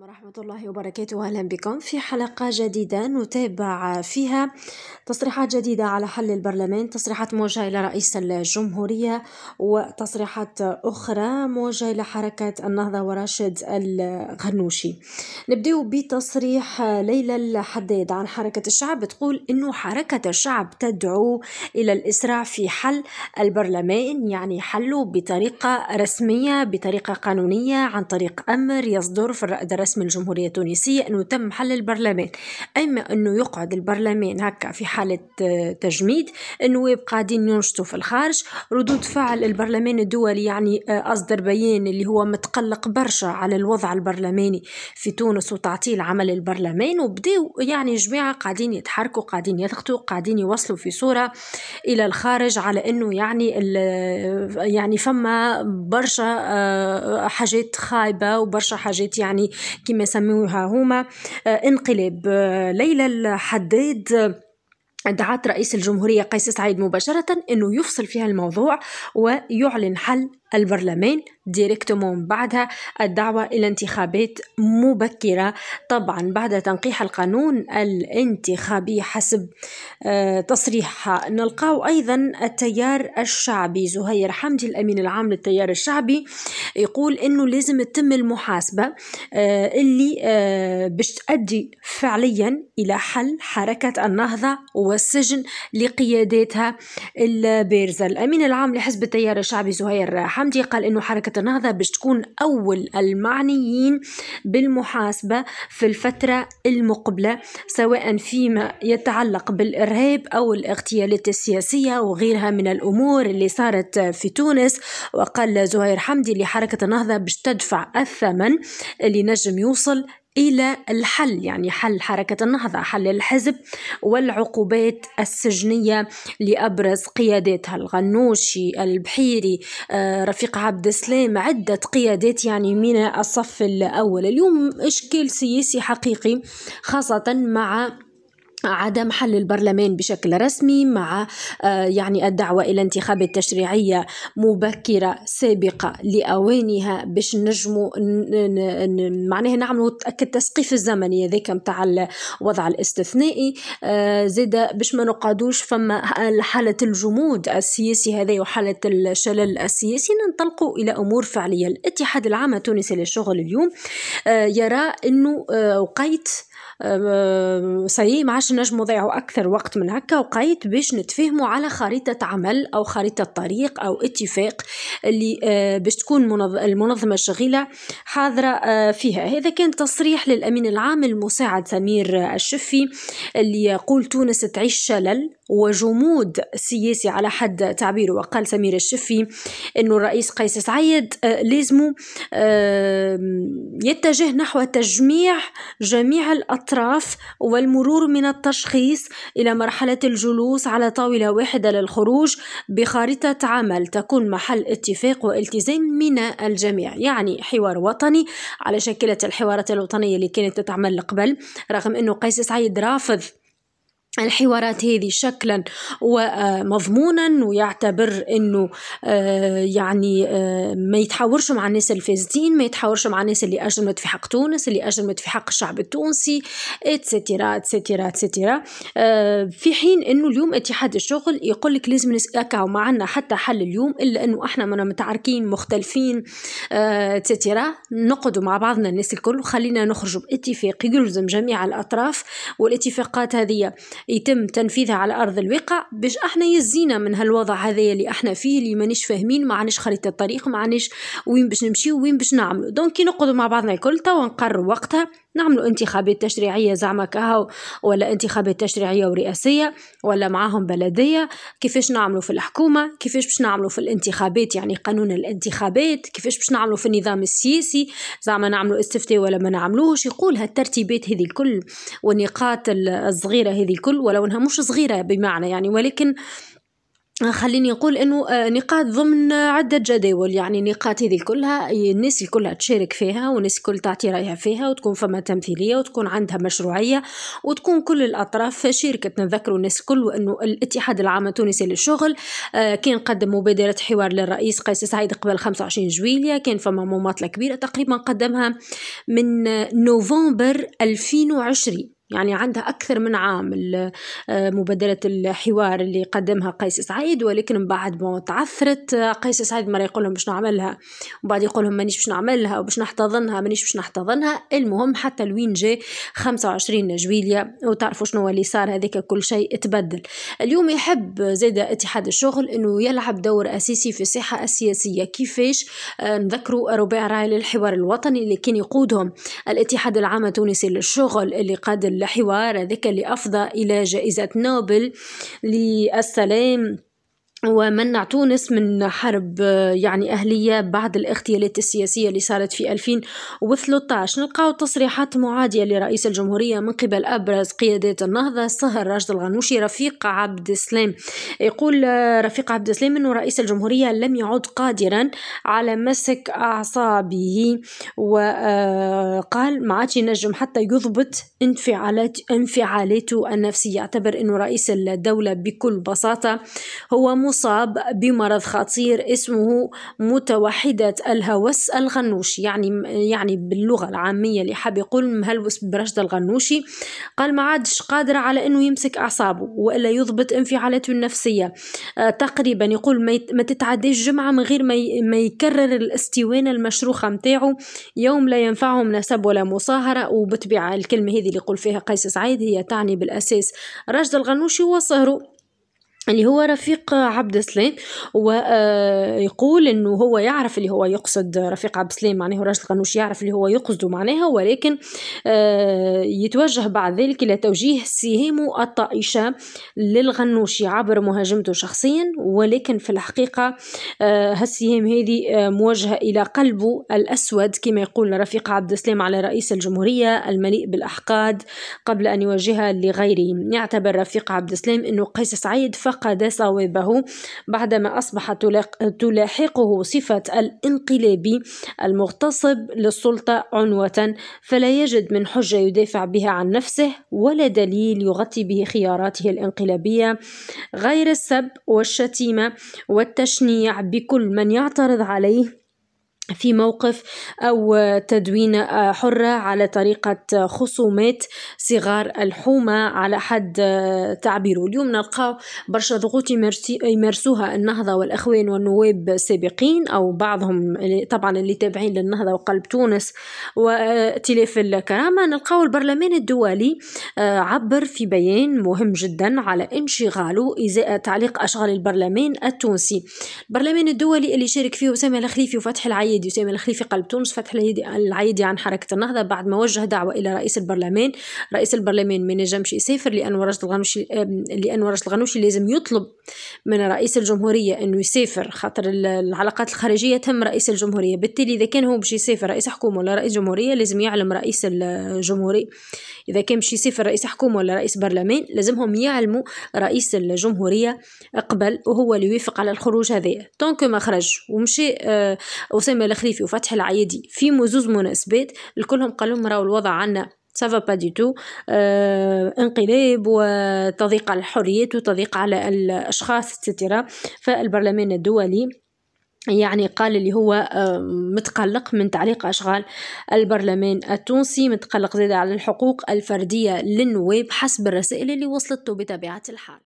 عليكم ورحمة الله وبركاته أهلا بكم في حلقة جديدة نتابع فيها تصريحات جديدة على حل البرلمان تصريحات موجهة إلى رئيس الجمهورية وتصريحات أخرى موجهة إلى حركة النهضة وراشد الغنوشي نبدأ بتصريح ليلى الحداد عن حركة الشعب تقول أنه حركة الشعب تدعو إلى الإسراع في حل البرلمان يعني حله بطريقة رسمية بطريقة قانونية عن طريق أمر يصدر في الرأي رسمي الجمهورية التونسية أنه تم حل البرلمان أما أنه يقعد البرلمان هكا في حالة آه، تجميد النواب قاعدين ينشطوا في الخارج ردود فعل البرلمان الدولي يعني آه، أصدر بيان اللي هو متقلق برشا على الوضع البرلماني في تونس وتعطيل عمل البرلمان وبدأوا يعني جماعة قاعدين يتحركوا قاعدين يضغطوا قاعدين يوصلوا في صورة إلى الخارج على أنه يعني يعني فما برشا آه، حاجات خايبة وبرشا حاجات يعني كما يسموها هما آه، انقلاب آه، ليلى الحداد آه، دعت رئيس الجمهورية قيس سعيد مباشرة أنه يفصل فيها الموضوع ويعلن حل البرلمان ديريكتومون بعدها الدعوة إلى انتخابات مبكرة طبعا بعد تنقيح القانون الانتخابي حسب آه، تصريحها نلقاو أيضا التيار الشعبي زهير حمدي الأمين العام للتيار الشعبي يقول أنه لازم تتم المحاسبة آه، اللي آه، باش تؤدي فعليا إلى حل حركة النهضة والسجن لقياداتها البارزة الأمين العام لحزب التيار الشعبي زهير حمدي قال أنه حركة النهضة باش تكون أول المعنيين بالمحاسبة في الفترة المقبلة سواء فيما يتعلق بالإرهاب أو الاغتيالات السياسية وغيرها من الأمور اللي صارت في تونس وقال زهير حمدي لحركة النهضة باش تدفع الثمن اللي نجم يوصل الى الحل يعني حل حركه النهضه حل الحزب والعقوبات السجنيه لابرز قياداتها الغنوشي البحيري آه، رفيق عبد السلام عده قيادات يعني من الصف الاول اليوم اشكال سياسي حقيقي خاصه مع عدم حل البرلمان بشكل رسمي مع آه، يعني الدعوة إلى انتخابات تشريعية مبكرة سابقة لأوانها باش نجموا معناها نعملوا التسقيف الزمني هذاك متاع الوضع الاستثنائي آه، زادا باش ما نقعدوش فما حالة الجمود السياسي هذا وحالة الشلل السياسي ننطلقوا إلى أمور فعلية الاتحاد العام التونسي للشغل اليوم آه، يرى أنه وقيت سيء معش باش نجمو أكثر وقت من هكا وقيت باش نتفاهموا على خريطة عمل أو خريطة طريق أو اتفاق اللي آه، باش تكون المنظمة الشغيلة حاضرة آه، فيها هذا كان تصريح للأمين العام المساعد سمير آه، الشفي اللي يقول تونس تعيش شلل وجمود سياسي على حد تعبيره وقال سمير الشفي أنه الرئيس قيس سعيد لازم يتجه نحو تجميع جميع الأطراف والمرور من التشخيص إلى مرحلة الجلوس على طاولة واحدة للخروج بخارطة عمل تكون محل اتفاق والتزام من الجميع يعني حوار وطني على شكلة الحوارات الوطنية اللي كانت تتعمل قبل رغم أنه قيس سعيد رافض الحوارات هذه شكلا ومضمونا ويعتبر انه آه، يعني آه، ما يتحاورش مع الناس الفاسدين ما يتحاورش مع الناس اللي اجرمت في حق تونس اللي اجرمت في حق الشعب التونسي اتسترا اتسترا اتسترا في حين انه اليوم اتحاد الشغل يقول لك لازم نسكعوا ما عندنا حتى حل اليوم الا انه احنا منا متعاركين مختلفين اتسترا آه، نقعدوا مع بعضنا الناس الكل وخلينا نخرجوا باتفاق يلزم جميع الاطراف والاتفاقات هذه يتم تنفيذها على أرض الواقع باش احنا يزينا من هالوضع هذايا اللي احنا فيه اللي مانيش فاهمين ما عنيش خريطة الطريق ما عنيش وين باش نمشي وين باش نعملو دونك كي نقعدوا مع بعضنا الكل توا نقرر وقتها نعملوا انتخابات تشريعية زعما كهو ولا انتخابات تشريعية ورئاسية ولا معاهم بلدية كيفاش نعملوا في الحكومة كيفاش باش نعملوا في الانتخابات يعني قانون الانتخابات كيفاش باش نعملوا في النظام السياسي زعما نعملوا استفتاء ولا ما نعملوش يقول هالترتيبات هذه الكل والنقاط الصغيرة هذه الكل ولو انها مش صغيرة بمعنى يعني ولكن خليني نقول انه آه، نقاط ضمن عده جداول يعني النقاط هذه كلها الناس كلها تشارك فيها والناس الكل تعطي رايها فيها وتكون فما تمثيليه وتكون عندها مشروعيه وتكون كل الاطراف شاركت نذكروا الناس الكل وانه الاتحاد العام التونسي للشغل آه، كان قدم مبادره حوار للرئيس قيس سعيد قبل 25 جويليا كان فما مماطله كبيره تقريبا قدمها من نوفمبر 2020 يعني عندها أكثر من عام آه، مبادرة الحوار اللي قدمها قيس سعيد ولكن من بعد ما تعثرت آه، قيس سعيد مرة يقول لهم باش نعملها وبعد يقول لهم مانيش باش نعملها وباش نحتضنها مانيش باش نحتضنها المهم حتى لوين جا 25 جويليا وتعرفوا شنو اللي صار هذاك كل شيء تبدل اليوم يحب زيد اتحاد الشغل انه يلعب دور اساسي في الساحه السياسيه كيفاش آه، نذكروا ربيع راعي للحوار الوطني اللي كان يقودهم الاتحاد العام التونسي للشغل اللي قاد لحوار هذاك اللي أفضى إلى جائزة نوبل للسلام ومنع تونس من حرب آه، يعني أهلية بعد الاغتيالات السياسية اللي صارت في 2013 نلقاو تصريحات معادية لرئيس الجمهورية من قبل أبرز قيادات النهضة صهر راشد الغنوشي رفيق عبد السلام يقول آه، رفيق عبد السلام أنه رئيس الجمهورية لم يعد قادرا على مسك أعصابه وقال آه، ما عادش ينجم حتى يضبط انفعالات انفعالاته النفسية يعتبر أنه رئيس الدولة بكل بساطة هو مصاب بمرض خطير اسمه متوحدة الهوس الغنوشي يعني يعني باللغة العامية اللي حاب يقول مهلوس برشد الغنوشي قال ما عادش قادر على انه يمسك اعصابه والا يضبط انفعالاته النفسية آه، تقريبا يقول ما تتعداش جمعة من غير ما يكرر الاستوانة المشروخة متاعه يوم لا ينفعهم نسب ولا مصاهرة وبالطبيعة الكلمة هذه اللي يقول فيها قيس سعيد هي تعني بالأساس رشد الغنوشي هو صهره اللي هو رفيق عبد السلام ويقول انه هو يعرف اللي هو يقصد رفيق عبد السلام معناه راجل قنوش يعرف اللي هو يقصده معناها ولكن آه، يتوجه بعد ذلك الى توجيه سهام الطائشه للغنوشي عبر مهاجمته شخصيا ولكن في الحقيقه آه، هالسهام هذه آه، موجهه الى قلبه الاسود كما يقول رفيق عبد السلام على رئيس الجمهوريه المليء بالاحقاد قبل ان يوجهها لغيره يعتبر رفيق عبد السلام انه قيس سعيد فقد صوابه بعدما أصبحت تلاحقه صفة الانقلابي المغتصب للسلطة عنوة فلا يجد من حجة يدافع بها عن نفسه ولا دليل يغطي به خياراته الانقلابية غير السب والشتيمة والتشنيع بكل من يعترض عليه في موقف أو تدوين حرة على طريقة خصومات صغار الحومة على حد تعبيره اليوم نلقاو برشا ضغوط يمارسوها النهضة والأخوان والنواب السابقين أو بعضهم طبعا اللي تابعين للنهضة وقلب تونس وائتلاف الكرامة نلقاو البرلمان الدولي آه، عبر في بيان مهم جدا على انشغاله إزاء تعليق أشغال البرلمان التونسي البرلمان الدولي اللي شارك فيه أسامة الخليفي وفتح العيد السيد يسام الخليفي قلب تونس فتح العيدي يعني عن حركة النهضة بعد ما وجه دعوة إلى رئيس البرلمان رئيس البرلمان ما نجمش يسافر لأن ورش الغنوشي لأن ورش الغنوشي لازم يطلب من رئيس الجمهورية أنه يسافر خاطر العلاقات الخارجية تم رئيس الجمهورية بالتالي إذا كان هو باش يسافر رئيس حكومة ولا رئيس جمهورية لازم يعلم رئيس الجمهورية إذا كان باش يسافر رئيس حكومة ولا رئيس برلمان لازمهم يعلموا رئيس الجمهورية قبل وهو اللي يوافق على الخروج هذايا دونك ما خرج ومشي آه، أسامة الخريفي وفتح العيدي في مزوز مناسبات الكلهم قالوا لهم راهو الوضع عندنا سافا با دي تو آه انقلاب وتضييق على الحريات وتضييق على الاشخاص اتسيتيرا فالبرلمان الدولي يعني قال اللي هو آه، متقلق من تعليق أشغال البرلمان التونسي متقلق زيادة على الحقوق الفردية للنواب حسب الرسائل اللي وصلته بطبيعة الحال